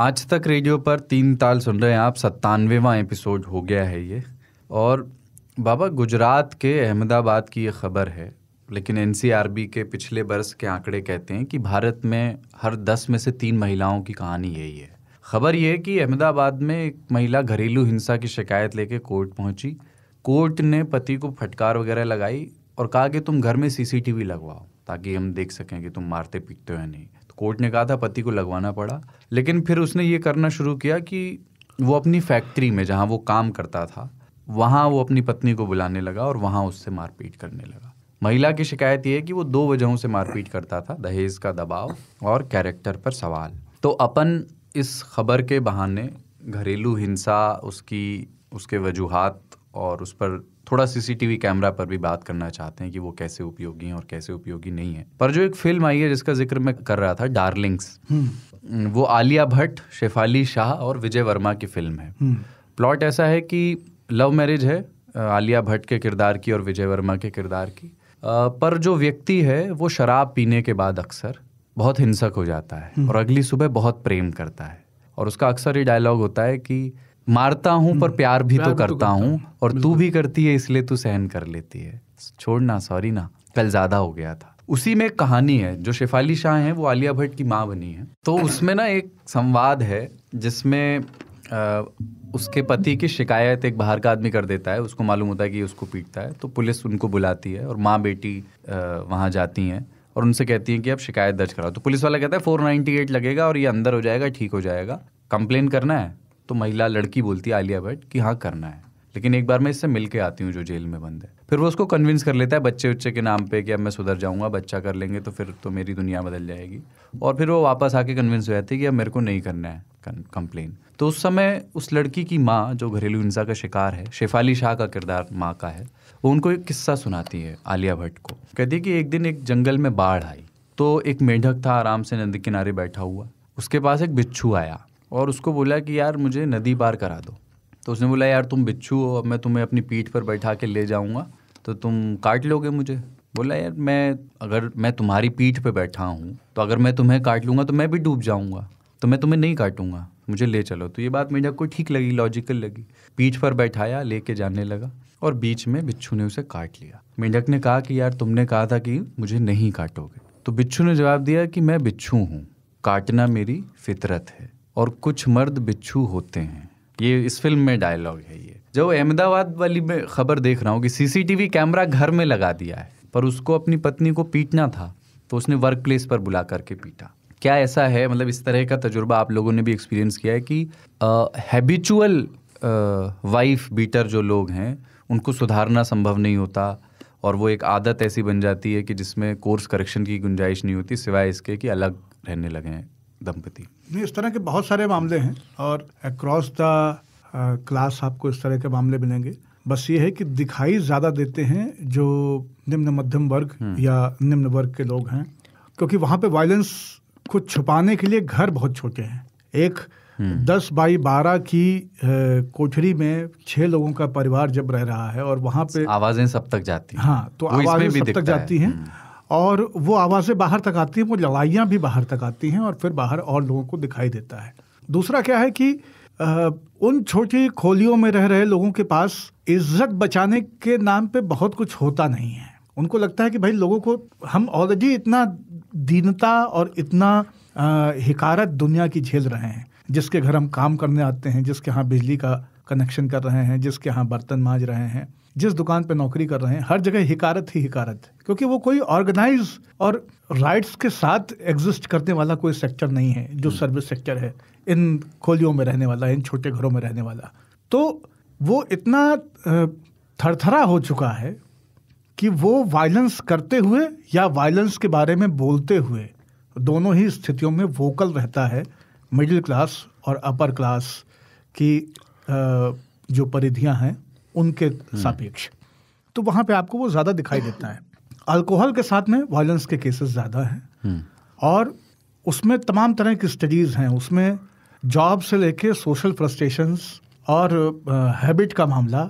आज तक रेडियो पर तीन ताल सुन रहे हैं आप सत्तानवेवा एपिसोड हो गया है ये और बाबा गुजरात के अहमदाबाद की ये खबर है लेकिन एन के पिछले बरस के आंकड़े कहते हैं कि भारत में हर दस में से तीन महिलाओं की कहानी यही है खबर ये कि अहमदाबाद में एक महिला घरेलू हिंसा की शिकायत लेके कोर्ट पहुंची कोर्ट ने पति को फटकार वगैरह लगाई और कहा कि तुम घर में सीसीटीवी लगवाओ ताकि हम देख सकें कि तुम मारते पीटते हो या नहीं कोर्ट ने कहा था पति को लगवाना पड़ा लेकिन फिर उसने ये करना शुरू किया कि वो अपनी फैक्ट्री में जहाँ वो काम करता था वहाँ वो अपनी पत्नी को बुलाने लगा और वहाँ उससे मारपीट करने लगा महिला की शिकायत ये है कि वो दो वजहों से मारपीट करता था दहेज का दबाव और कैरेक्टर पर सवाल तो अपन इस खबर के बहाने घरेलू हिंसा उसकी उसके वजूहत और उस पर थोड़ा सीसीटीवी कैमरा पर भी बात करना चाहते हैं कि वो कैसे उपयोगी हैं और कैसे उपयोगी नहीं है पर जो एक फिल्म आई है जिसका जिक्र मैं कर रहा था डार्लिंग्स हम्म। वो आलिया भट्ट शेफाली शाह और विजय वर्मा की फिल्म है प्लॉट हम्म। ऐसा है कि लव मैरिज है आलिया भट्ट के किरदार की और विजय वर्मा के किरदार की पर जो व्यक्ति है वो शराब पीने के बाद अक्सर बहुत हिंसक हो जाता है हम्म। और अगली सुबह बहुत प्रेम करता है और उसका अक्सर ये डायलॉग होता है कि मारता हूं पर हम्म। प्यार भी तो प्यार तो करता तो हूँ और तू भी करती है इसलिए तू सहन कर लेती है छोड़ना सॉरी ना कल ज़्यादा हो गया था उसी में एक कहानी है जो शेफाली शाह है वो आलिया भट्ट की माँ बनी है तो उसमें ना एक संवाद है जिसमें उसके पति की शिकायत एक बाहर का आदमी कर देता है उसको मालूम होता है कि उसको पीटता है तो पुलिस उनको बुलाती है और माँ बेटी वहाँ जाती हैं और उनसे कहती हैं कि आप शिकायत दर्ज कराओ तो पुलिस वाला कहता है फोर लगेगा और ये अंदर हो जाएगा ठीक हो जाएगा कंप्लेन करना है तो महिला लड़की बोलती है आलिया भट्ट कि हाँ करना है लेकिन एक बार मैं इससे मिल के आती हूँ जो जेल में बंद है फिर वो उसको कन्विंस कर लेता है बच्चे उच्चे के नाम पे कि अब मैं सुधर जाऊँगा बच्चा कर लेंगे तो फिर तो मेरी दुनिया बदल जाएगी और फिर वो वापस आके कन्विंस हो जाती है कि अब मेरे को नहीं करना है कंप्लेन तो उस समय उस लड़की की माँ जो घरेलू हिंसा का शिकार है शेफाली शाह का किरदार माँ का है वो उनको एक किस्सा सुनाती है आलिया भट्ट को कहती है कि एक दिन एक जंगल में बाढ़ आई तो एक मेंढक था आराम से नदी किनारे बैठा हुआ उसके पास एक बिच्छू आया और उसको बोला कि यार मुझे नदी पार करा दो तो उसने बोला यार तुम बिच्छू हो अब मैं तुम्हें अपनी पीठ पर बैठा के ले जाऊँगा तो तुम काट लोगे मुझे बोला यार मैं अगर मैं तुम्हारी पीठ पर बैठा हूँ तो अगर मैं तुम्हें काट लूँगा तो मैं भी डूब जाऊँगा तो मैं तुम्हें नहीं काटूंगा मुझे ले चलो तो ये बात मेढक को ठीक लगी लॉजिकल लगी पीठ पर बैठाया ले के जाने लगा और बीच में बिच्छू ने उसे काट लिया मेंढक ने कहा कि यार तुमने कहा था कि मुझे नहीं काटोगे तो बिच्छू ने जवाब दिया कि मैं बिच्छू हूँ काटना मेरी फितरत है और कुछ मर्द बिच्छू होते हैं ये इस फिल्म में डायलॉग है ये जब अहमदाबाद वाली में खबर देख रहा हूँ कि सीसीटीवी कैमरा घर में लगा दिया है पर उसको अपनी पत्नी को पीटना था तो उसने वर्क प्लेस पर बुला करके पीटा क्या ऐसा है मतलब इस तरह का तजुर्बा आप लोगों ने भी एक्सपीरियंस किया है कि हैबिचुअल वाइफ बीटर जो लोग हैं उनको सुधारना संभव नहीं होता और वो एक आदत ऐसी बन जाती है कि जिसमें कोर्स करेक्शन की गुंजाइश नहीं होती सिवाय इसके कि अलग रहने लगे हैं दंपति नहीं इस तरह के बहुत सारे मामले हैं और अक्रॉस द क्लास आपको इस तरह के मामले मिलेंगे बस ये है कि दिखाई ज़्यादा देते हैं जो निम्न मध्यम वर्ग हम्म। या निम्न वर्ग के लोग हैं क्योंकि वहाँ पे वायलेंस को छुपाने के लिए घर बहुत छोटे हैं एक हम्म। दस बाई बारह की uh, कोठरी में छह लोगों का परिवार जब रह रहा है और वहाँ पे आवाजें सब तक जाती हैं हाँ तो आवाजें सब तक जाती हैं हम्म। और वो आवाज़ें बाहर तक आती हैं वो लड़ाइयाँ भी बाहर तक आती हैं और फिर बाहर और लोगों को दिखाई देता है दूसरा क्या है कि आ, उन छोटी खोलियों में रह रहे लोगों के पास इज्जत बचाने के नाम पे बहुत कुछ होता नहीं है उनको लगता है कि भाई लोगों को हम ऑलरेडी इतना दीनता और इतना आ, हिकारत दुनिया की झेल रहे हैं जिसके घर हम काम करने आते हैं जिसके यहाँ बिजली का कनेक्शन कर रहे हैं जिसके यहाँ बर्तन माँज रहे हैं जिस दुकान पे नौकरी कर रहे हैं हर जगह हिकारत ही हिकारत क्योंकि वो कोई ऑर्गेनाइज और राइट्स के साथ एग्जिस्ट करने वाला कोई सेक्टर नहीं है जो सर्विस हम्म। सेक्टर है इन खोलियों में रहने वाला इन छोटे घरों में रहने वाला तो वो इतना थरथरा हो चुका है कि वो वायलेंस करते हुए या वायलेंस के बारे में बोलते हुए दोनों ही स्थितियों में वोकल रहता है मिडिल क्लास और अपर क्लास की जो परिधियां हैं उनके सापेक्ष तो वहाँ पे आपको वो ज़्यादा दिखाई देता है अल्कोहल के साथ में वायलेंस के केसेस ज़्यादा हैं हम्म। और उसमें तमाम तरह की स्टडीज़ हैं उसमें जॉब से लेके सोशल फ्रस्ट्रेशंस और हैबिट का मामला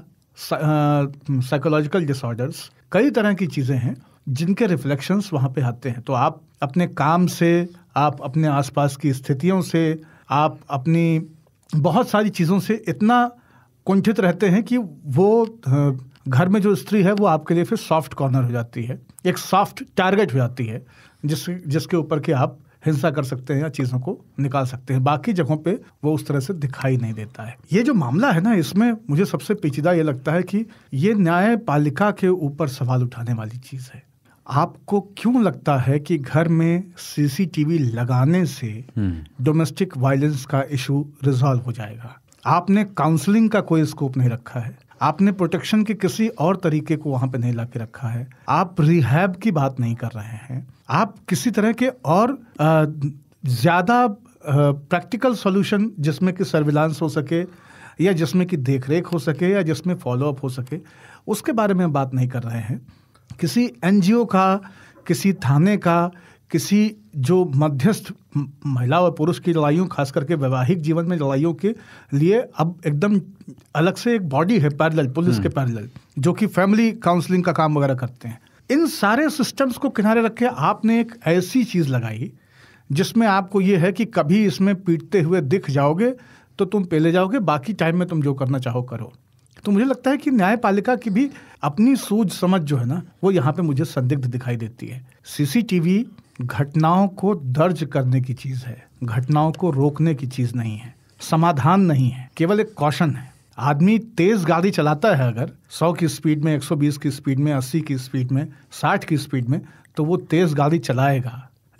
साइकोलॉजिकल डिसऑर्डर्स कई तरह की चीज़ें हैं जिनके रिफ्लेक्शंस वहाँ पे आते हैं तो आप अपने काम से आप अपने आसपास की स्थितियों से आप अपनी बहुत सारी चीज़ों से इतना कुंठित रहते हैं कि वो घर में जो स्त्री है वो आपके लिए फिर सॉफ्ट कॉर्नर हो जाती है एक सॉफ्ट टारगेट हो जाती है जिस जिसके ऊपर कि आप हिंसा कर सकते हैं या चीज़ों को निकाल सकते हैं बाकी जगहों पे वो उस तरह से दिखाई नहीं देता है ये जो मामला है ना इसमें मुझे सबसे पेचीदा ये लगता है कि ये न्यायपालिका के ऊपर सवाल उठाने वाली चीज़ है आपको क्यों लगता है कि घर में सीसीटीवी लगाने से डोमेस्टिक हम्म। वायलेंस का इशू रिजॉल्व हो जाएगा आपने काउंसलिंग का कोई स्कोप नहीं रखा है आपने प्रोटेक्शन के किसी और तरीके को वहाँ पे नहीं ला के रखा है आप रिहैब की बात नहीं कर रहे हैं आप किसी तरह के और ज़्यादा प्रैक्टिकल सॉल्यूशन जिसमें कि सर्विलांस हो सके या जिसमें कि देख रेख हो सके या जिसमें फॉलोअप हो सके उसके बारे में बात नहीं कर रहे हैं किसी एनजीओ का किसी थाने का किसी जो मध्यस्थ महिला और पुरुष की लड़ाइयों खास करके वैवाहिक जीवन में लड़ाइयों के लिए अब एकदम अलग से एक बॉडी है पैरल पुलिस हम्म। के पैरल जो कि फैमिली काउंसलिंग का काम वगैरह करते हैं इन सारे सिस्टम्स को किनारे रखे आपने एक ऐसी चीज़ लगाई जिसमें आपको ये है कि कभी इसमें पीटते हुए दिख जाओगे तो तुम पहले जाओगे बाकी टाइम में तुम जो करना चाहो करो तो मुझे लगता है कि न्यायपालिका की भी अपनी सूझ समझ जो है ना वो यहाँ पे मुझे संदिग्ध दिखाई देती है सीसीटीवी घटनाओं को दर्ज करने की चीज़ है घटनाओं को रोकने की चीज़ नहीं है समाधान नहीं है केवल एक कौशन है आदमी तेज गाड़ी चलाता है अगर 100 की स्पीड में 120 की स्पीड में 80 की स्पीड में 60 की स्पीड में तो वो तेज गाड़ी चलाएगा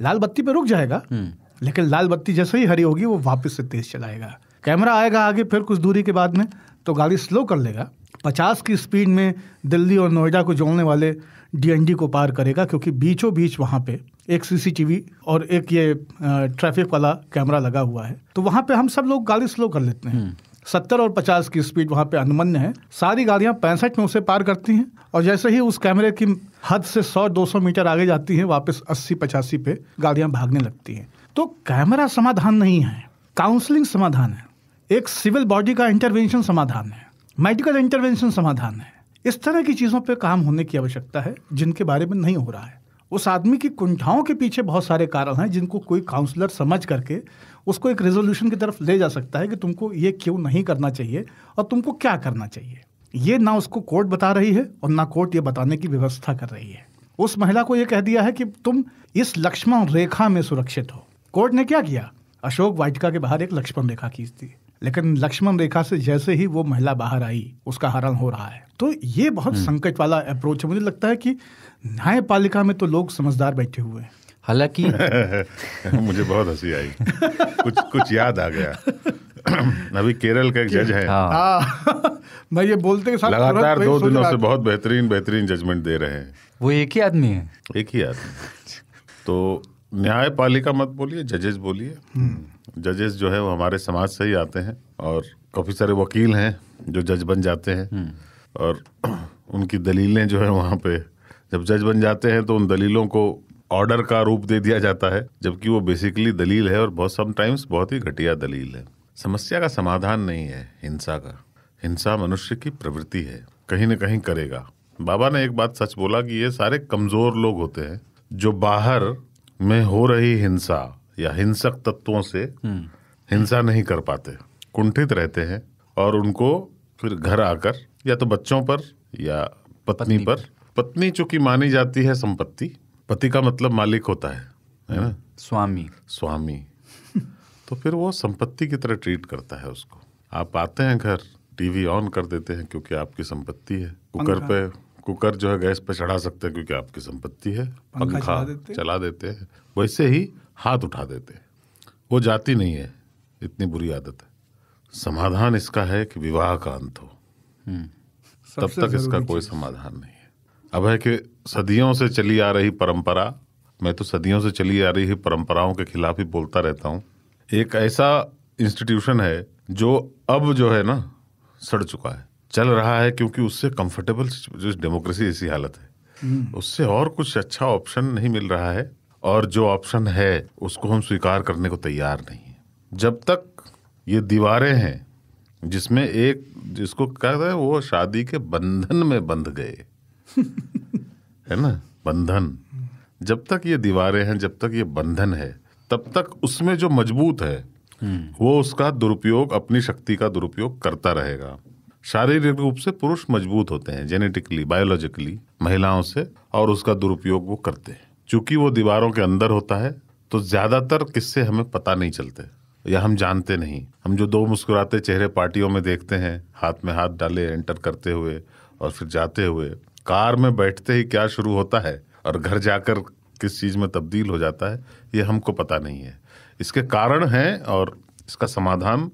लाल बत्ती पे रुक जाएगा हम्म। लेकिन लाल बत्ती जैसे ही हरी होगी वो वापस से तेज चलाएगा कैमरा आएगा आगे फिर कुछ दूरी के बाद में तो गाड़ी स्लो कर लेगा पचास की स्पीड में दिल्ली और नोएडा को जोड़ने वाले डीएनडी को पार करेगा क्योंकि बीचों बीच वहाँ पे एक सीसीटीवी और एक ये ट्रैफिक वाला कैमरा लगा हुआ है तो वहाँ पे हम सब लोग गाड़ी स्लो कर लेते हैं हम्म। सत्तर और पचास की स्पीड वहाँ पे अनुमन्य है सारी गाड़ियाँ पैंसठ में उसे पार करती हैं और जैसे ही उस कैमरे की हद से सौ दो सौ मीटर आगे जाती हैं वापस अस्सी पचासी पे गाड़ियाँ भागने लगती हैं तो कैमरा समाधान नहीं है काउंसलिंग समाधान है एक सिविल बॉडी का इंटरवेंशन समाधान है मेडिकल इंटरवेंशन समाधान है इस तरह की चीज़ों पर काम होने की आवश्यकता है जिनके बारे में नहीं हो रहा है उस आदमी की कुंठाओं के पीछे बहुत सारे कारण हैं जिनको कोई काउंसलर समझ करके उसको एक रेजोल्यूशन की तरफ ले जा सकता है कि तुमको ये क्यों नहीं करना चाहिए और तुमको क्या करना चाहिए ये ना उसको कोर्ट बता रही है और ना कोर्ट ये बताने की व्यवस्था कर रही है उस महिला को ये कह दिया है कि तुम इस लक्ष्मण रेखा में सुरक्षित हो कोर्ट ने क्या किया अशोक वाटिका के बाहर एक लक्ष्मण रेखा खींच दी लेकिन लक्ष्मण रेखा से जैसे ही वो महिला बाहर आई उसका हरण हो रहा है तो ये बहुत हम्म। संकट वाला अप्रोच है मुझे लगता है कि न्यायपालिका में तो लोग समझदार बैठे हुए हैं हालांकि मुझे बहुत हंसी आई कुछ कुछ याद आ गया अभी केरल का एक जज है हाँ।, हाँ। मैं ये बोलते के साथ लगातार दो दिनों से बहुत बेहतरीन बेहतरीन जजमेंट दे रहे हैं वो एक ही आदमी है एक ही आदमी तो न्यायपालिका मत बोलिए जजेस बोलिए हम्म। जजेस जो है वो हमारे समाज से ही आते हैं और काफ़ी सारे वकील हैं जो जज बन जाते हैं हम्म। और उनकी दलीलें जो है वहाँ पे जब जज बन जाते हैं तो उन दलीलों को ऑर्डर का रूप दे दिया जाता है जबकि वो बेसिकली दलील है और बहुत समटाइम्स बहुत ही घटिया दलील है समस्या का समाधान नहीं है हिंसा का हिंसा मनुष्य की प्रवृत्ति है कहीं ना कहीं करेगा बाबा ने एक बात सच बोला कि ये सारे कमज़ोर लोग होते हैं जो बाहर में हो रही हिंसा या हिंसक तत्वों से हम्म। हिंसा नहीं कर पाते कुंठित रहते हैं और उनको फिर घर आकर या तो बच्चों पर या पत्नी, पत्नी पर पत्नी चूंकि मानी जाती है संपत्ति पति का मतलब मालिक होता है है ना स्वामी स्वामी तो फिर वो संपत्ति की तरह ट्रीट करता है उसको आप आते हैं घर टीवी ऑन कर देते हैं क्योंकि आपकी संपत्ति है कुकर पे कुकर जो है गैस पे चढ़ा सकते हैं क्योंकि आपकी संपत्ति है पंखा चला देते हैं वैसे ही हाथ उठा देते वो जाती नहीं है इतनी बुरी आदत है समाधान इसका है कि विवाह का अंत हो हम्म। तब तक इसका कोई समाधान नहीं है अब है कि सदियों से चली आ रही परंपरा मैं तो सदियों से चली आ रही परंपराओं के खिलाफ ही बोलता रहता हूँ एक ऐसा इंस्टीट्यूशन है जो अब जो है ना सड़ चुका है चल रहा है क्योंकि उससे कंफर्टेबल जो डेमोक्रेसी ऐसी हालत है हम्म। उससे और कुछ अच्छा ऑप्शन नहीं मिल रहा है और जो ऑप्शन है उसको हम स्वीकार करने को तैयार नहीं जब तक ये दीवारें हैं जिसमें एक जिसको कहते हैं वो शादी के बंधन में बंध गए है ना बंधन जब तक ये दीवारें हैं जब तक ये बंधन है तब तक उसमें जो मजबूत है हम्म। वो उसका दुरुपयोग अपनी शक्ति का दुरुपयोग करता रहेगा शारीरिक रूप से पुरुष मजबूत होते हैं जेनेटिकली बायोलॉजिकली महिलाओं से और उसका दुरुपयोग वो करते हैं चूंकि वो दीवारों के अंदर होता है तो ज़्यादातर किससे हमें पता नहीं चलते या हम जानते नहीं हम जो दो मुस्कुराते चेहरे पार्टियों में देखते हैं हाथ में हाथ डाले एंटर करते हुए और फिर जाते हुए कार में बैठते ही क्या शुरू होता है और घर जाकर किस चीज़ में तब्दील हो जाता है ये हमको पता नहीं है इसके कारण हैं और इसका समाधान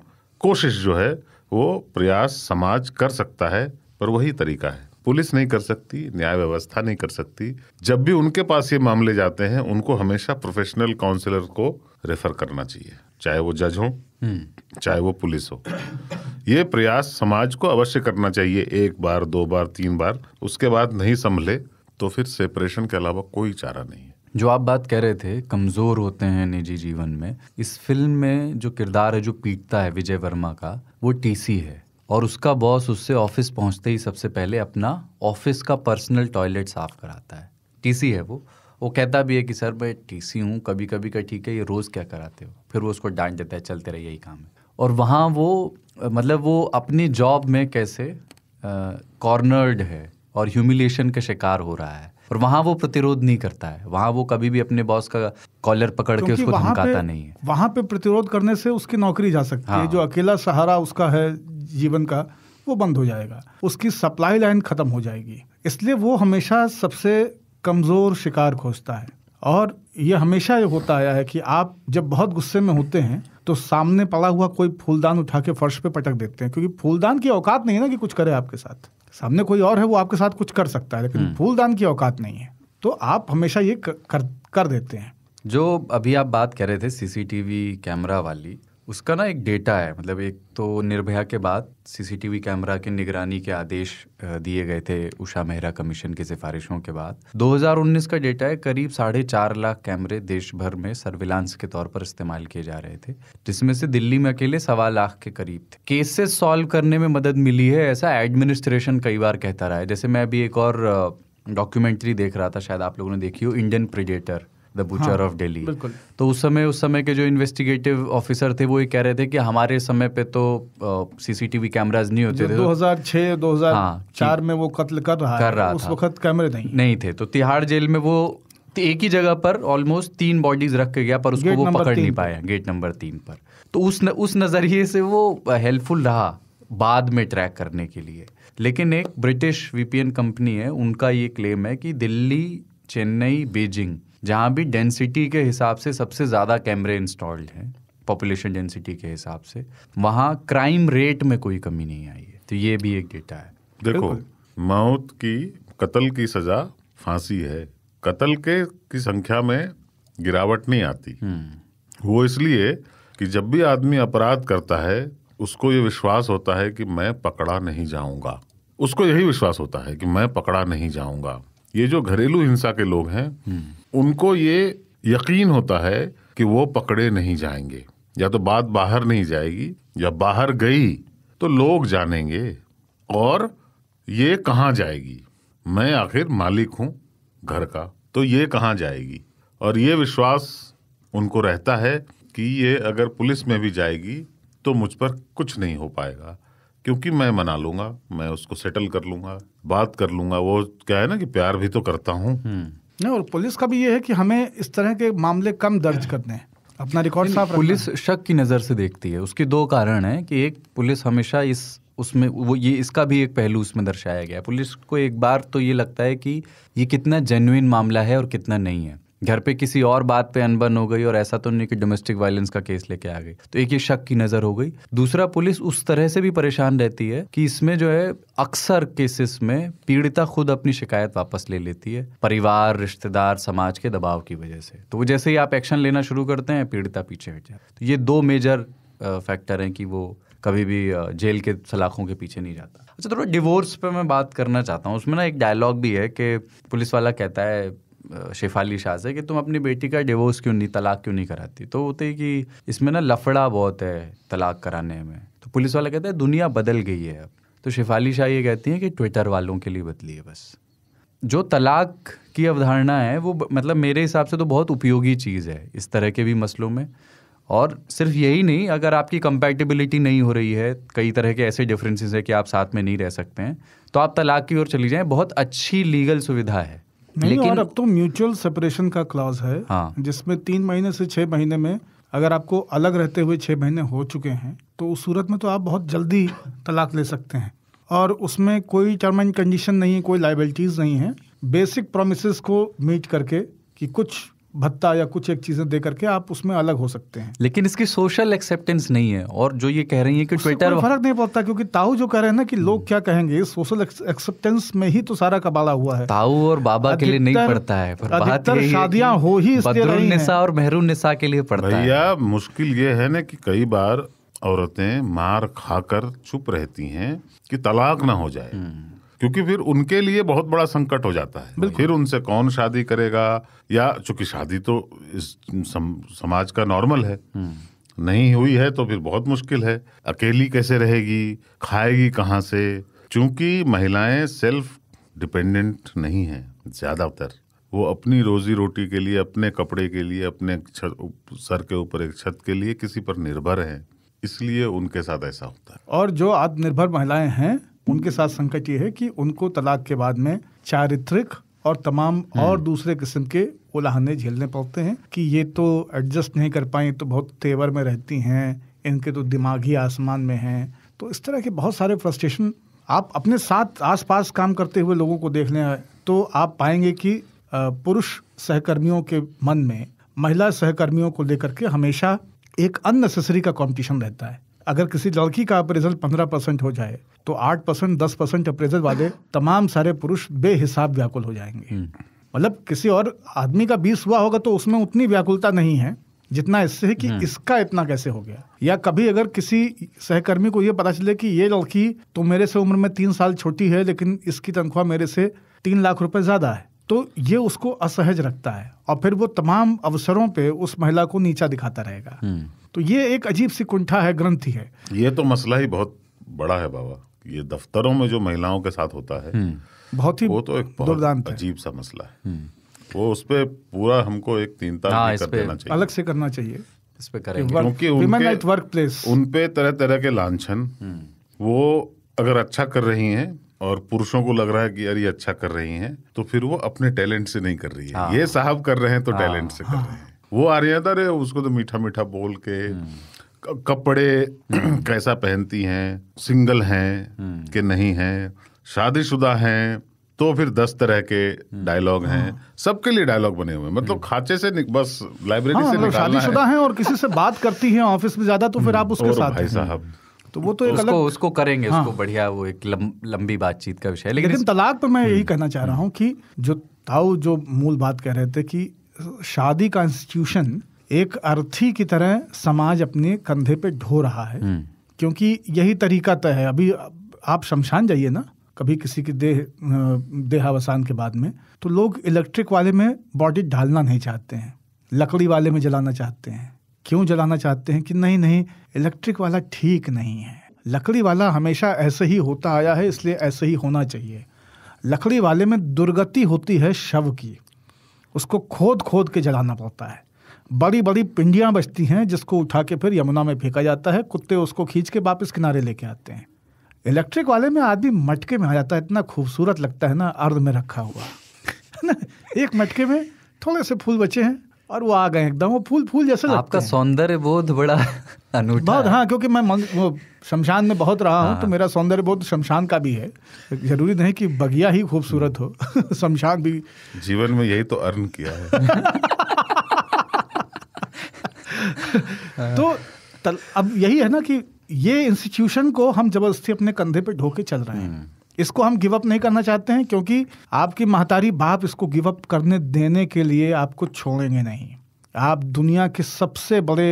कोशिश जो है वो प्रयास समाज कर सकता है पर वही तरीका है पुलिस नहीं कर सकती न्याय व्यवस्था नहीं कर सकती जब भी उनके पास ये मामले जाते हैं उनको हमेशा प्रोफेशनल काउंसलर को रेफर करना चाहिए चाहे वो जज हो हम्म। चाहे वो पुलिस हो ये प्रयास समाज को अवश्य करना चाहिए एक बार दो बार तीन बार उसके बाद नहीं संभले तो फिर सेपरेशन के अलावा कोई चारा नहीं है जो आप बात कह रहे थे कमज़ोर होते हैं निजी जीवन में इस फिल्म में जो किरदार है जो पीटता है विजय वर्मा का वो टीसी है और उसका बॉस उससे ऑफिस पहुंचते ही सबसे पहले अपना ऑफिस का पर्सनल टॉयलेट साफ कराता है टीसी है वो वो कहता भी है कि सर मैं टीसी हूँ कभी कभी का ठीक है ये रोज़ क्या कराते हो फिर वो उसको डांट देता है चलते रहे यही काम है और वहाँ वो मतलब वो अपनी जॉब में कैसे कॉर्नर्ड है और ह्यूमिलेशन का शिकार हो रहा है और वहाँ वो प्रतिरोध नहीं करता है वहाँ वो कभी भी अपने बॉस का कॉलर पकड़ के उसको धमकाता नहीं है वहां पे प्रतिरोध करने से उसकी नौकरी जा सकती हाँ। है जो हाँ। अकेला सहारा उसका है जीवन का वो बंद हो जाएगा उसकी सप्लाई लाइन खत्म हो जाएगी इसलिए वो हमेशा सबसे कमज़ोर शिकार खोजता है और ये हमेशा ये होता आया है कि आप जब बहुत गुस्से में होते हैं तो सामने पड़ा हुआ कोई फूलदान उठा के फर्श पे पटक देते हैं क्योंकि फूलदान की औकात नहीं है ना कि कुछ करे आपके साथ सामने कोई और है वो आपके साथ कुछ कर सकता है लेकिन हम्म। फूलदान की औकात नहीं है तो आप हमेशा ये कर, कर, देते हैं जो अभी आप बात कर रहे थे सीसीटीवी कैमरा वाली उसका ना एक डेटा है मतलब एक तो निर्भया के बाद सीसीटीवी कैमरा के निगरानी के आदेश दिए गए थे उषा मेहरा कमीशन की सिफारिशों के बाद 2019 का डेटा है करीब साढ़े चार लाख कैमरे देश भर में सर्विलांस के तौर पर इस्तेमाल किए जा रहे थे जिसमें से दिल्ली में अकेले सवा लाख के करीब थे केसेस सॉल्व करने में मदद मिली है ऐसा एडमिनिस्ट्रेशन कई बार कहता रहा है जैसे मैं अभी एक और डॉक्यूमेंट्री देख रहा था शायद आप लोगों ने देखी हो इंडियन प्रिडेटर द बुचर हाँ, ऑफ हाँ, दिल्ली तो उस समय उस समय के जो इन्वेस्टिगेटिव ऑफिसर थे वो ये कह रहे थे कि हमारे समय पे तो सीसीटीवी कैमराज नहीं होते थे 2006 2004 हाँ, में वो कत्ल कर रहा कर रहा उस वक्त कैमरे नहीं नहीं थे तो तिहाड़ जेल में वो एक ही जगह पर ऑलमोस्ट तीन बॉडीज रख के गया पर उसको वो पकड़ नहीं पाया गेट नंबर तीन पर तो उस न, उस नज़रिए से वो हेल्पफुल रहा बाद में ट्रैक करने के लिए लेकिन एक ब्रिटिश वीपीएन कंपनी है उनका ये क्लेम है कि दिल्ली चेन्नई बीजिंग जहाँ भी डेंसिटी के हिसाब से सबसे ज़्यादा कैमरे इंस्टॉल्ड हैं पॉपुलेशन डेंसिटी के हिसाब से वहाँ क्राइम रेट में कोई कमी नहीं आई है तो ये भी एक डेटा है देखो मौत की कत्ल की सज़ा फांसी है कत्ल के की संख्या में गिरावट नहीं आती हम्म। वो इसलिए कि जब भी आदमी अपराध करता है उसको ये विश्वास होता है कि मैं पकड़ा नहीं जाऊंगा उसको यही विश्वास होता है कि मैं पकड़ा नहीं जाऊंगा ये जो घरेलू हिंसा के लोग हैं हम्म। उनको ये यकीन होता है कि वो पकड़े नहीं जाएंगे या तो बात बाहर नहीं जाएगी या बाहर गई तो लोग जानेंगे और ये कहाँ जाएगी मैं आखिर मालिक हूँ घर का तो ये कहाँ जाएगी और ये विश्वास उनको रहता है कि ये अगर पुलिस में भी जाएगी तो मुझ पर कुछ नहीं हो पाएगा क्योंकि मैं मना लूंगा मैं उसको सेटल कर लूंगा बात कर लूंगा वो क्या है ना कि प्यार भी तो करता हूँ हम्म। नहीं और पुलिस का भी ये है कि हमें इस तरह के मामले कम दर्ज हाँ। करने हैं अपना रिकॉर्ड साफ पुलिस शक की नज़र से देखती है उसके दो कारण हैं कि एक पुलिस हमेशा इस उसमें वो ये इसका भी एक पहलू उसमें दर्शाया गया है पुलिस को एक बार तो ये लगता है कि ये कितना जेन्यून मामला है और कितना नहीं है घर पे किसी और बात पे अनबन हो गई और ऐसा तो नहीं कि डोमेस्टिक वायलेंस का केस लेके आ गई तो एक ये शक की नज़र हो गई दूसरा पुलिस उस तरह से भी परेशान रहती है कि इसमें जो है अक्सर केसेस में पीड़िता खुद अपनी शिकायत वापस ले लेती है परिवार रिश्तेदार समाज के दबाव की वजह से तो जैसे ही आप एक्शन लेना शुरू करते हैं पीड़िता पीछे हट जाए तो ये दो मेजर फैक्टर हैं कि वो कभी भी जेल के सलाखों के पीछे नहीं जाता अच्छा थोड़ा डिवोर्स पे मैं बात करना चाहता हूँ उसमें ना एक डायलॉग भी है कि पुलिस वाला कहता है शेफाली शाह से कि तुम अपनी बेटी का डिवोर्स क्यों नहीं तलाक क्यों नहीं कराती तो होते कि इसमें ना लफड़ा बहुत है तलाक कराने में तो पुलिस वाला कहता है दुनिया बदल गई है अब तो शेफाली शाह ये कहती हैं कि ट्विटर वालों के लिए बदली है बस जो तलाक की अवधारणा है वो मतलब मेरे हिसाब से तो बहुत उपयोगी चीज़ है इस तरह के भी मसलों में और सिर्फ यही नहीं अगर आपकी कंपैटिबिलिटी नहीं हो रही है कई तरह के ऐसे डिफरेंसेस हैं कि आप साथ में नहीं रह सकते हैं तो आप तलाक की ओर चली जाएं बहुत अच्छी लीगल सुविधा है लेकिन और अब तो म्यूचुअल सेपरेशन का क्लॉज है हाँ। जिसमें तीन महीने से छः महीने में अगर आपको अलग रहते हुए छः महीने हो चुके हैं तो उस सूरत में तो आप बहुत जल्दी तलाक ले सकते हैं और उसमें कोई टर्म एंड कंडीशन नहीं है कोई लाइबिलिटीज़ नहीं है बेसिक प्रोमिस को मीट करके कि कुछ भत्ता या कुछ एक चीज़ें दे करके आप उसमें अलग हो सकते हैं लेकिन इसकी सोशल एक्सेप्टेंस नहीं है और जो ये कह रही है कि ट्विटर फर्क नहीं पड़ता क्योंकि ताऊ जो कह रहे हैं ना कि लोग क्या कहेंगे सोशल एक्सेप्टेंस में ही तो सारा कबाला हुआ है ताऊ और बाबा के लिए नहीं पड़ता है शादियां हो ही और मेहरू निशा के लिए पड़ता है भैया मुश्किल ये है ना कि कई बार औरतें मार खाकर चुप रहती हैं कि तलाक ना हो जाए हम्म। क्योंकि फिर उनके लिए बहुत बड़ा संकट हो जाता है फिर उनसे कौन शादी करेगा या चूंकि शादी तो इस सम, समाज का नॉर्मल है हम्म। नहीं हुई है तो फिर बहुत मुश्किल है अकेली कैसे रहेगी खाएगी कहाँ से चूंकि महिलाएं सेल्फ डिपेंडेंट नहीं हैं ज़्यादातर वो अपनी रोजी रोटी के लिए अपने कपड़े के लिए अपने सर के ऊपर एक छत के लिए किसी पर निर्भर है इसलिए उनके साथ ऐसा होता है और जो आत्मनिर्भर महिलाएं हैं उनके साथ संकट ये है कि उनको तलाक के बाद में चारित्रिक और तमाम हम्म। और दूसरे किस्म के उलाहने झेलने पड़ते हैं कि ये तो एडजस्ट नहीं कर पाए तो बहुत तेवर में रहती हैं इनके तो दिमागी आसमान में हैं तो इस तरह के बहुत सारे फ्रस्ट्रेशन आप अपने साथ आसपास काम करते हुए लोगों को देख लें तो आप पाएंगे कि पुरुष सहकर्मियों के मन में महिला सहकर्मियों को लेकर के हमेशा एक अननेसेसरी का कंपटीशन रहता है अगर किसी लड़की का अप्रेजल पंद्रह परसेंट हो जाए तो आठ परसेंट दस परसेंट अप्रेजल वाले तमाम सारे पुरुष बेहिसाब व्याकुल हो जाएंगे हम्म। मतलब किसी और आदमी का बीस हुआ होगा तो उसमें उतनी व्याकुलता नहीं है जितना इससे है कि हम्म। इसका इतना कैसे हो गया या कभी अगर किसी सहकर्मी को यह पता चले कि ये लड़की तो मेरे से उम्र में तीन साल छोटी है लेकिन इसकी तनख्वाह मेरे से तीन लाख रुपए ज़्यादा है तो ये उसको असहज रखता है और फिर वो तमाम अवसरों पे उस महिला को नीचा दिखाता रहेगा हम्म। तो ये एक अजीब सी कुंठा है ग्रंथी है ये तो मसला ही बहुत बड़ा है बाबा ये दफ्तरों में जो महिलाओं के साथ होता है हम्म। बहुत ही वो तो एक बहुत अजीब सा मसला है हम्म। वो उस पर पूरा हमको एक तीन तार हाँ, अलग से करना चाहिए इस पे करेंगे क्योंकि वर्क प्लेस तरह तरह के लाछन हम्म। वो अगर अच्छा कर रही हैं और पुरुषों को लग रहा है कि यार ये अच्छा कर रही हैं तो फिर वो अपने टैलेंट से नहीं कर रही है हाँ। ये साहब कर रहे हैं तो हाँ। टैलेंट से कर रहे हैं वो आर्यता रे उसको तो मीठा मीठा बोल के हम्म। कपड़े हम्म। कैसा पहनती हैं सिंगल हैं हम्म। कि नहीं है शादीशुदा हैं तो फिर दस तरह के डायलॉग हैं हाँ। सबके लिए डायलॉग बने हुए मतलब खाचे से बस लाइब्रेरी हाँ, से मतलब निकालना शादीशुदा है।, और किसी से बात करती है ऑफिस में ज्यादा तो फिर आप उसके साथ भाई साहब तो वो तो एक उसको अलग... उसको करेंगे हाँ। उसको बढ़िया वो एक लं, लंबी बातचीत का विषय लेकिन, लेकिन इस... तलाक पर मैं यही कहना चाह रहा हूँ कि जो ताऊ जो मूल बात कह रहे थे कि शादी का इंस्टीट्यूशन एक अर्थी की तरह समाज अपने कंधे पे ढो रहा है हम्म। क्योंकि यही तरीका तय है अभी आप शमशान जाइए ना कभी किसी के देह देहावसान के बाद में तो लोग इलेक्ट्रिक वाले में बॉडी डालना नहीं चाहते हैं लकड़ी वाले में जलाना चाहते हैं क्यों जलाना चाहते हैं कि नहीं नहीं इलेक्ट्रिक वाला ठीक नहीं है लकड़ी वाला हमेशा ऐसे ही होता आया है इसलिए ऐसे ही होना चाहिए लकड़ी वाले में दुर्गति होती है शव की उसको खोद खोद के जलाना पड़ता है बड़ी बड़ी पिंडियाँ बचती हैं जिसको उठा के फिर यमुना में फेंका जाता है कुत्ते उसको खींच के वापस किनारे लेके आते हैं इलेक्ट्रिक वाले में आदमी मटके में आ जाता है इतना खूबसूरत लगता है ना अर्ध में रखा हुआ है एक मटके में थोड़े से फूल बचे हैं और वो आ गए एकदम वो फूल फूल जैसे आपका सौंदर्य बोध बड़ा अनूठा बहुत हाँ क्योंकि मैं वो शमशान में बहुत रहा हूँ तो हाँ। मेरा सौंदर्य बोध शमशान का भी है जरूरी नहीं कि बगिया ही खूबसूरत हो शमशान भी जीवन में यही तो अर्न किया है तो तल, अब यही है ना कि ये इंस्टीट्यूशन को हम जबरदस्ती अपने कंधे पे ढो के चल रहे हैं हम्म। इसको हम गिव अप नहीं करना चाहते हैं क्योंकि आपकी महतारी बाप इसको गिव अप करने देने के लिए आपको छोड़ेंगे नहीं आप दुनिया के सबसे बड़े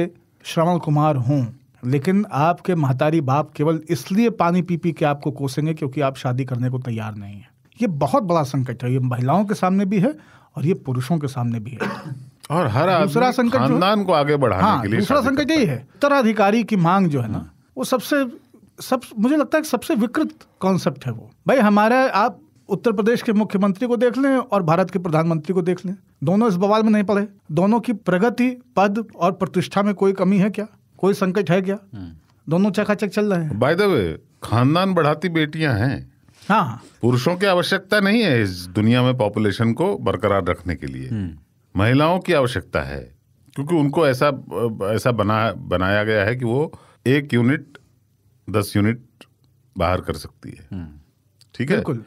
श्रवण कुमार हों लेकिन आपके महतारी बाप केवल इसलिए पानी पी पी के आपको कोसेंगे क्योंकि आप शादी करने को तैयार नहीं है ये बहुत बड़ा संकट है ये महिलाओं के सामने भी है और ये पुरुषों के सामने भी है और हर दूसरा संकट को आगे बढ़ाने हाँ, के लिए दूसरा संकट यही है उत्तराधिकारी की मांग जो है ना वो सबसे सब मुझे लगता है सबसे विकृत कॉन्सेप्ट है वो भाई हमारे आप उत्तर प्रदेश के मुख्यमंत्री को देख लें और भारत के प्रधानमंत्री को देख लें दोनों इस बवाल में नहीं पड़े दोनों की प्रगति पद और प्रतिष्ठा में कोई कमी है क्या कोई संकट है क्या हम्म। दोनों चकाचक चल रहे हैं बाय द वे खानदान बढ़ाती बेटियां हैं हाँ पुरुषों की आवश्यकता नहीं है इस दुनिया में पॉपुलेशन को बरकरार रखने के लिए हम्म। महिलाओं की आवश्यकता है क्योंकि उनको ऐसा ऐसा बना बनाया गया है कि वो एक यूनिट दस यूनिट बाहर कर सकती है हम्म। ठीक है लेकिन,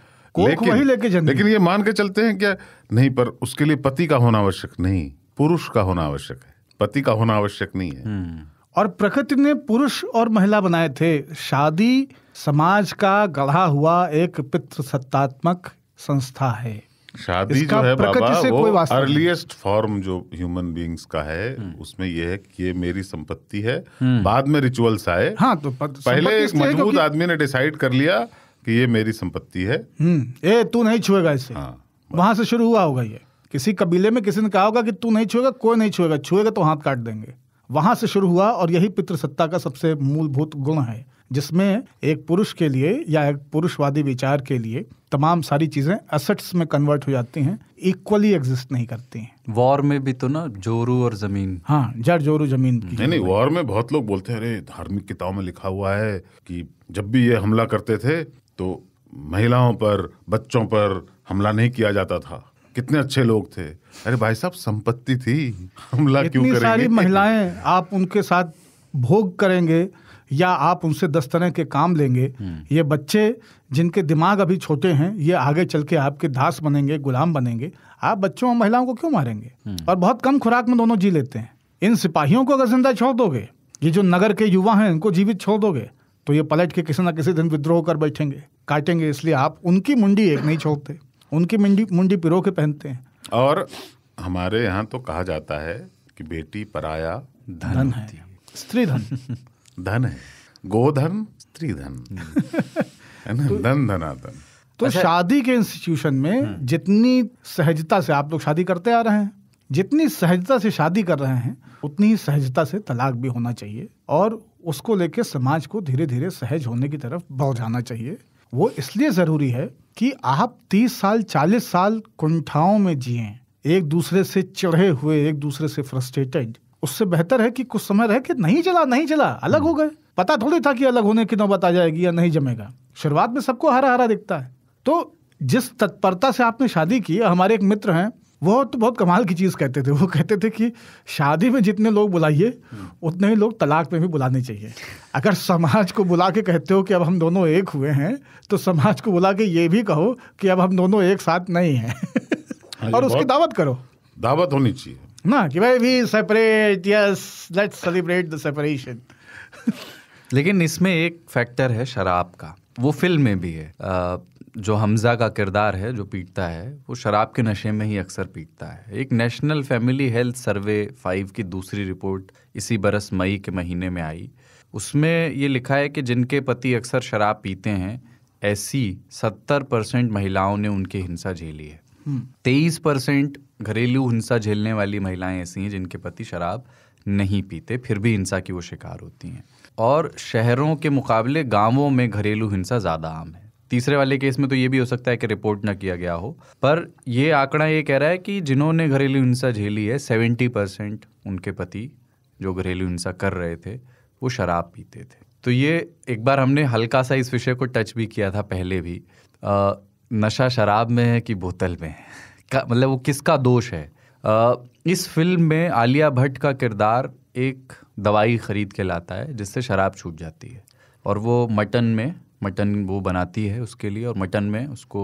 वही लेके लेकिन ये मान के चलते हैं क्या नहीं पर उसके लिए पति का होना आवश्यक नहीं पुरुष का होना आवश्यक है पति का होना आवश्यक नहीं है हम्म। और प्रकृति ने पुरुष और महिला बनाए थे शादी समाज का गढ़ा हुआ एक पितृसत्तात्मक संस्था है शादी जो है बाबा से वो अर्लीस्ट फॉर्म जो ह्यूमन बींग्स का है हम्म। उसमें ये है कि ये मेरी संपत्ति है हम्म। बाद में रिचुअल्स आए हाँ तो पहले एक मजबूत आदमी ने डिसाइड कर लिया कि ये मेरी संपत्ति है हम्म, ए तू नहीं छुएगा इससे हाँ, वहां से शुरू हुआ होगा ये किसी कबीले में किसी ने कहा होगा कि तू नहीं छुएगा कोई नहीं छुएगा छुएगा तो हाथ काट देंगे वहां से शुरू हुआ और यही पितृसत्ता का सबसे मूलभूत गुण है जिसमें एक पुरुष के लिए या एक पुरुषवादी विचार के लिए तमाम सारी चीज़ें एसेट्स में कन्वर्ट हो जाती हैं इक्वली एग्जिस्ट नहीं करती हैं वॉर में भी तो ना जोरू और जमीन हाँ जड़ जोरू जमीन की नहीं नहीं वॉर में बहुत लोग बोलते हैं अरे धार्मिक किताबों में लिखा हुआ है कि जब भी ये हमला करते थे तो महिलाओं पर बच्चों पर हमला नहीं किया जाता था कितने अच्छे लोग थे अरे भाई साहब संपत्ति थी हमला क्यों करेंगे सारी महिलाएं आप उनके साथ भोग करेंगे या आप उनसे दस तरह के काम लेंगे हम्म। ये बच्चे जिनके दिमाग अभी छोटे हैं ये आगे चल के आपके दास बनेंगे गुलाम बनेंगे आप बच्चों और महिलाओं को क्यों मारेंगे हम्म। और बहुत कम खुराक में दोनों जी लेते हैं इन सिपाहियों को अगर जिंदा छोड़ दोगे ये जो नगर के युवा हैं इनको जीवित छोड़ दोगे तो ये पलट के किसी ना किसी दिन विद्रोह कर बैठेंगे काटेंगे इसलिए आप उनकी मुंडी एक नहीं छोड़ते उनकी मुंडी मुंडी पिरो के पहनते हैं और हमारे यहाँ तो कहा जाता है कि बेटी पराया धन, धन है स्त्री धन धन है गोधन स्त्री धन तो- धन धनाधन तो अच्छा, शादी के इंस्टीट्यूशन में हाँ। जितनी सहजता से आप लोग शादी करते आ रहे हैं जितनी सहजता से शादी कर रहे हैं उतनी ही सहजता से तलाक भी होना चाहिए और उसको लेके समाज को धीरे धीरे सहज होने की तरफ बढ़ जाना चाहिए वो इसलिए ज़रूरी है कि आप तीस साल चालीस साल कुंठाओं में जिए एक दूसरे से चढ़े हुए एक दूसरे से फ्रस्ट्रेटेड उससे बेहतर है कि कुछ समय रह के नहीं चला नहीं चला अलग हो हम्म। गए पता थोड़ी था कि अलग होने की नौबत आ जाएगी या नहीं जमेगा शुरुआत में सबको हरा हरा दिखता है तो जिस तत्परता से आपने शादी की हमारे एक मित्र हैं वो तो बहुत कमाल की चीज़ कहते थे वो कहते थे कि शादी में जितने लोग बुलाइए हम्म। उतने ही लोग तलाक में भी बुलाने चाहिए अगर समाज को बुला के कहते हो कि अब हम दोनों एक हुए हैं तो समाज को बुला के ये भी कहो कि अब हम दोनों एक साथ नहीं हैं हाँ, और उसकी दावत करो दावत होनी चाहिए ना कि भाई we separate yes let's celebrate the separation लेकिन इसमें एक फैक्टर है शराब का वो फिल्म में भी है जो हमजा का किरदार है जो पीटता है वो शराब के नशे में ही अक्सर पीटता है एक national family health survey five की दूसरी रिपोर्ट इसी बरस मई के महीने में आई उसमें ये लिखा है कि जिनके पति अक्सर शराब पीते हैं ऐसी सत्तर परसेंट महिलाओं ने उनकी हिंसा झेली है हम्म। तेईस परसेंट घरेलू हिंसा झेलने वाली महिलाएं ऐसी हैं जिनके पति शराब नहीं पीते फिर भी हिंसा की वो शिकार होती हैं और शहरों के मुकाबले गांवों में घरेलू हिंसा ज़्यादा आम है तीसरे वाले केस में तो ये भी हो सकता है कि रिपोर्ट ना किया गया हो पर ये आंकड़ा ये कह रहा है कि जिन्होंने घरेलू हिंसा झेली है सेवेंटी परसेंट उनके पति जो घरेलू हिंसा कर रहे थे वो शराब पीते थे तो ये एक बार हमने हल्का सा इस विषय को टच भी किया था पहले भी आ, नशा शराब में है कि बोतल में है का मतलब वो किसका दोष है आ, इस फिल्म में आलिया भट्ट का किरदार एक दवाई ख़रीद के लाता है जिससे शराब छूट जाती है और वो मटन में मटन वो बनाती है उसके लिए और मटन में उसको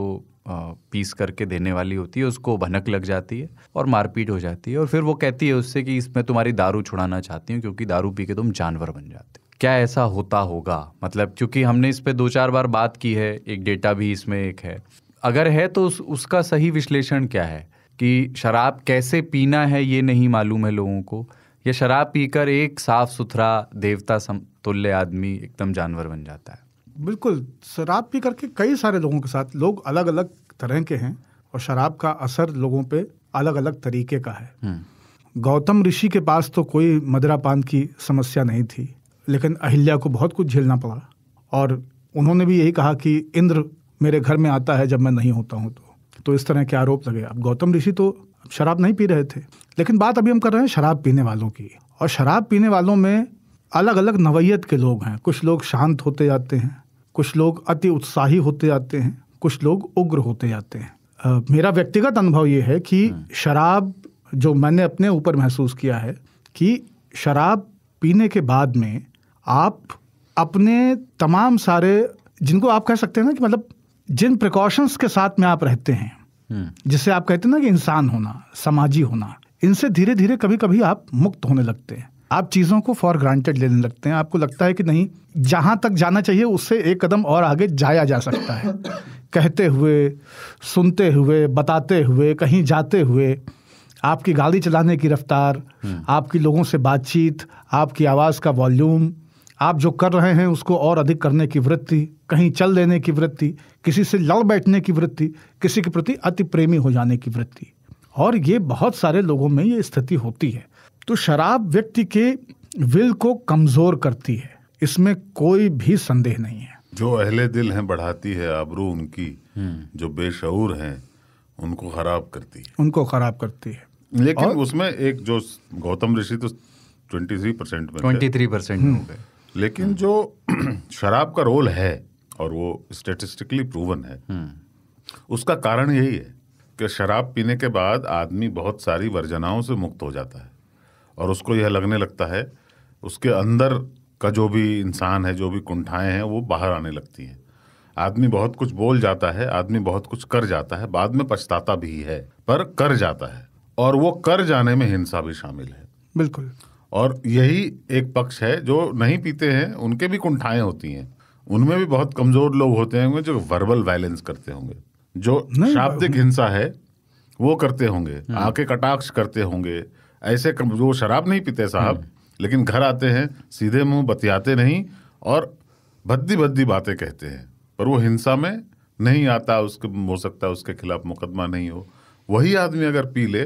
पीस करके देने वाली होती है उसको भनक लग जाती है और मारपीट हो जाती है और फिर वो कहती है उससे कि इसमें तुम्हारी दारू छुड़ाना चाहती हूँ क्योंकि दारू पी के तुम जानवर बन जाते क्या ऐसा होता होगा मतलब क्योंकि हमने इस पर दो चार बार बात की है एक डेटा भी इसमें एक है अगर है तो उस, उसका सही विश्लेषण क्या है कि शराब कैसे पीना है ये नहीं मालूम है लोगों को या शराब पीकर एक साफ सुथरा देवता समतुल्य आदमी एकदम जानवर बन जाता है बिल्कुल शराब पी करके कई सारे लोगों के साथ लोग अलग अलग तरह के हैं और शराब का असर लोगों पे अलग अलग तरीके का है हम्म। गौतम ऋषि के पास तो कोई मदरापान की समस्या नहीं थी लेकिन अहिल्या को बहुत कुछ झेलना पड़ा और उन्होंने भी यही कहा कि इंद्र मेरे घर में आता है जब मैं नहीं होता हूँ तो तो इस तरह के आरोप लगे अब गौतम ऋषि तो शराब नहीं पी रहे थे लेकिन बात अभी हम कर रहे हैं शराब पीने वालों की और शराब पीने वालों में अलग अलग नवयत के लोग हैं कुछ लोग शांत होते जाते हैं कुछ लोग अति उत्साही होते जाते हैं कुछ लोग उग्र होते जाते हैं आ, मेरा व्यक्तिगत अनुभव ये है कि हम्म। शराब जो मैंने अपने ऊपर महसूस किया है कि शराब पीने के बाद में आप अपने तमाम सारे जिनको आप कह सकते हैं ना कि मतलब जिन प्रिकॉशंस के साथ में आप रहते हैं हम्म। जिसे आप कहते हैं ना कि इंसान होना समाजी होना इनसे धीरे धीरे कभी कभी आप मुक्त होने लगते हैं आप चीज़ों को फॉर ग्रांटेड लेने लगते हैं आपको लगता है कि नहीं जहां तक जाना चाहिए उससे एक कदम और आगे जाया जा सकता है कहते हुए सुनते हुए बताते हुए कहीं जाते हुए आपकी गाड़ी चलाने की रफ्तार हम्म। आपकी लोगों से बातचीत आपकी आवाज़ का वॉल्यूम आप जो कर रहे हैं उसको और अधिक करने की वृत्ति कहीं चल देने की वृत्ति किसी से लड़ बैठने की वृत्ति किसी के प्रति अति प्रेमी हो जाने की वृत्ति और ये बहुत सारे लोगों में ये स्थिति होती है तो शराब व्यक्ति के विल को कमज़ोर करती है इसमें कोई भी संदेह नहीं है जो अहले दिल हैं बढ़ाती है आबरू उनकी हम्म। जो बेशूर हैं उनको खराब करती है उनको खराब करती है लेकिन और... उसमें एक जो गौतम ऋषि तो थ्री परसेंट में थ्री परसेंट हम्म। लेकिन जो शराब का रोल है और वो स्टेटिस्टिकली प्रूवन है उसका कारण यही है कि शराब पीने के बाद आदमी बहुत सारी वर्जनाओं से मुक्त हो जाता है और उसको यह लगने लगता है उसके अंदर का जो भी इंसान है जो भी कुंठाएं हैं वो बाहर आने लगती हैं आदमी बहुत कुछ बोल जाता है आदमी बहुत कुछ कर जाता है बाद में पछताता भी है पर कर जाता है और वो कर जाने में हिंसा भी शामिल है बिल्कुल और यही एक पक्ष है जो नहीं पीते हैं उनके भी कुंठाएं होती हैं उनमें भी बहुत कमजोर लोग होते होंगे जो वर्बल वायलेंस करते होंगे जो शाब्दिक हिंसा है वो करते होंगे हाँ। आके कटाक्ष करते होंगे ऐसे वो शराब नहीं पीते साहब हाँ। लेकिन घर आते हैं सीधे मुंह बतियाते नहीं और भद्दी भद्दी बातें कहते हैं पर वो हिंसा में नहीं आता उसके हो सकता उसके खिलाफ मुकदमा नहीं हो वही आदमी अगर पी ले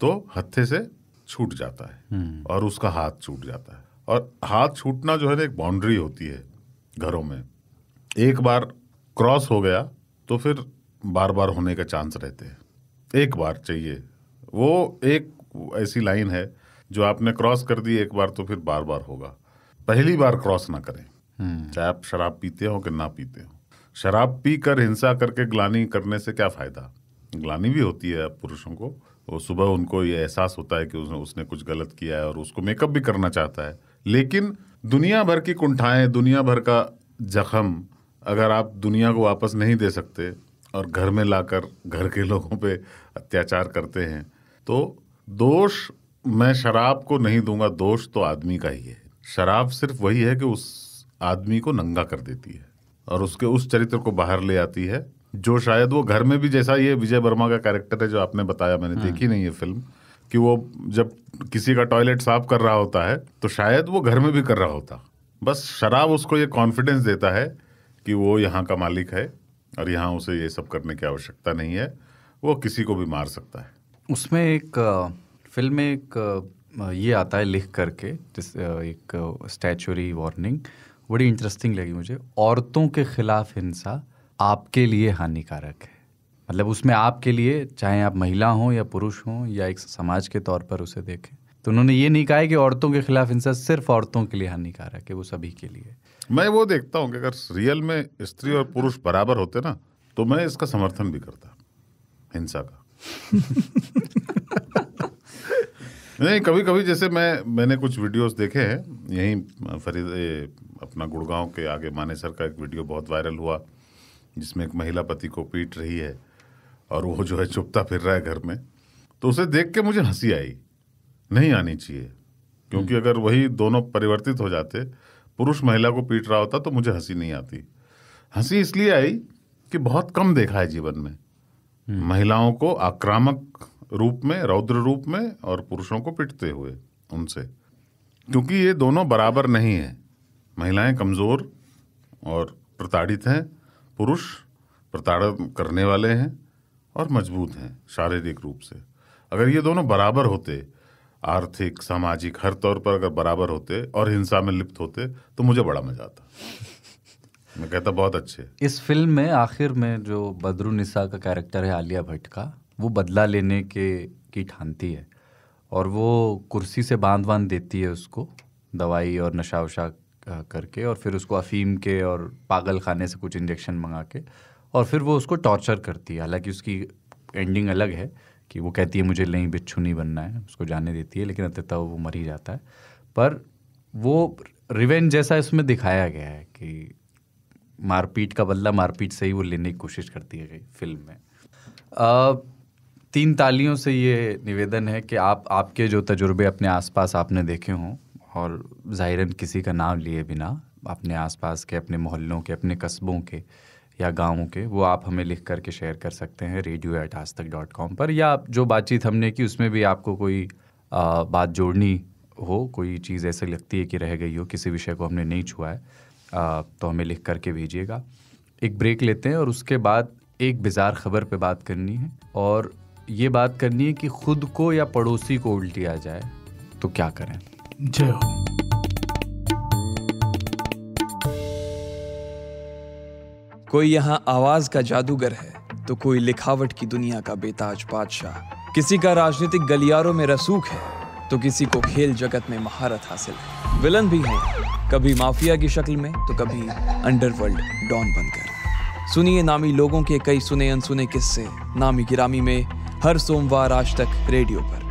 तो हत्थे से छूट जाता है हम्म। और उसका हाथ छूट जाता है और हाथ छूटना जो है ना एक बाउंड्री होती है घरों में एक बार क्रॉस हो गया तो फिर बार बार होने का चांस रहते हैं एक बार चाहिए वो एक ऐसी लाइन है जो आपने क्रॉस कर दी एक बार तो फिर बार बार होगा पहली बार क्रॉस ना करें हम्म। चाहे आप शराब पीते हो कि ना पीते हो शराब पी कर हिंसा करके ग्लानी करने से क्या फ़ायदा ग्लानी भी होती है पुरुषों को वो सुबह उनको ये एहसास होता है कि उसने उसने कुछ गलत किया है और उसको मेकअप भी करना चाहता है लेकिन दुनिया भर की कुंठाएं दुनिया भर का जख्म अगर आप दुनिया को वापस नहीं दे सकते और घर में लाकर घर के लोगों पे अत्याचार करते हैं तो दोष मैं शराब को नहीं दूंगा दोष तो आदमी का ही है शराब सिर्फ वही है कि उस आदमी को नंगा कर देती है और उसके उस चरित्र को बाहर ले आती है जो शायद वो घर में भी जैसा ये विजय वर्मा का कैरेक्टर है जो आपने बताया मैंने हाँ। देखी नहीं है फिल्म कि वो जब किसी का टॉयलेट साफ कर रहा होता है तो शायद वो घर में भी कर रहा होता बस शराब उसको ये कॉन्फिडेंस देता है कि वो यहाँ का मालिक है और यहाँ उसे ये सब करने की आवश्यकता नहीं है वो किसी को भी मार सकता है उसमें एक फिल्म में एक ये आता है लिख करके जिस एक स्टैचुरी वार्निंग बड़ी इंटरेस्टिंग लगी मुझे औरतों के खिलाफ हिंसा आपके लिए हानिकारक है मतलब उसमें आपके लिए चाहे आप महिला हों या पुरुष हों या एक समाज के तौर पर उसे देखें तो उन्होंने ये नहीं कहा है कि औरतों के खिलाफ हिंसा सिर्फ औरतों के लिए हानिकारक है वो सभी के लिए मैं वो देखता हूँ कि अगर रियल में स्त्री और पुरुष बराबर होते ना तो मैं इसका समर्थन भी करता हिंसा का नहीं कभी कभी जैसे मैं मैंने कुछ वीडियोस देखे हैं यहीं फरीद अपना गुड़गांव के आगे मानेसर का एक वीडियो बहुत वायरल हुआ जिसमें एक महिला पति को पीट रही है और वो जो है चुपता फिर रहा है घर में तो उसे देख के मुझे हंसी आई नहीं आनी चाहिए क्योंकि हम्म। अगर वही दोनों परिवर्तित हो जाते पुरुष महिला को पीट रहा होता तो मुझे हंसी नहीं आती हंसी इसलिए आई कि बहुत कम देखा है जीवन में हम्म। महिलाओं को आक्रामक रूप में रौद्र रूप में और पुरुषों को पिटते हुए उनसे क्योंकि ये दोनों बराबर नहीं हैं महिलाएं कमज़ोर और प्रताड़ित हैं पुरुष प्रताड़ित करने वाले हैं और मजबूत हैं शारीरिक रूप से अगर ये दोनों बराबर होते आर्थिक सामाजिक हर तौर पर अगर बराबर होते और हिंसा में लिप्त होते तो मुझे बड़ा मजा आता मैं कहता बहुत अच्छे इस फिल्म में आखिर में जो बदरू निसा का कैरेक्टर है आलिया भट्ट का वो बदला लेने के की ठानती है और वो कुर्सी से बांध बांध देती है उसको दवाई और नशा वशा करके और फिर उसको अफीम के और पागल खाने से कुछ इंजेक्शन मंगा के और फिर वो उसको टॉर्चर करती है हालांकि उसकी एंडिंग अलग है कि वो कहती है मुझे नहीं बिच्छू नहीं बनना है उसको जाने देती है लेकिन अत्यता वो मर ही जाता है पर वो रिवेंज जैसा इसमें दिखाया गया है कि मारपीट का बदला मारपीट से ही वो लेने की कोशिश करती है फिल्म में आ, तीन तालियों से ये निवेदन है कि आप आपके जो तजुर्बे अपने आसपास आपने देखे हों और ज़ाहिरन किसी का नाम लिए बिना अपने आसपास के अपने मोहल्लों के अपने कस्बों के या गाँव के वो आप हमें लिख करके शेयर कर सकते हैं रेडियो एट आज तक डॉट कॉम पर या जो बातचीत हमने की उसमें भी आपको कोई आ, बात जोड़नी हो कोई चीज़ ऐसे लगती है कि रह गई हो किसी विषय को हमने नहीं छुआ है आ, तो हमें लिख करके भेजिएगा एक ब्रेक लेते हैं और उसके बाद एक बेजार खबर पे बात करनी है और ये बात करनी है कि खुद को या पड़ोसी को उल्टी आ जाए तो क्या करें जय हो कोई यहाँ आवाज का जादूगर है तो कोई लिखावट की दुनिया का बेताज बादशाह किसी का राजनीतिक गलियारों में रसूख है तो किसी को खेल जगत में महारत हासिल है विलन भी है कभी माफिया की शक्ल में तो कभी अंडरवर्ल्ड डॉन बनकर सुनिए नामी लोगों के कई सुने अनसुने किस्से नामी गिरामी में हर सोमवार आज तक रेडियो पर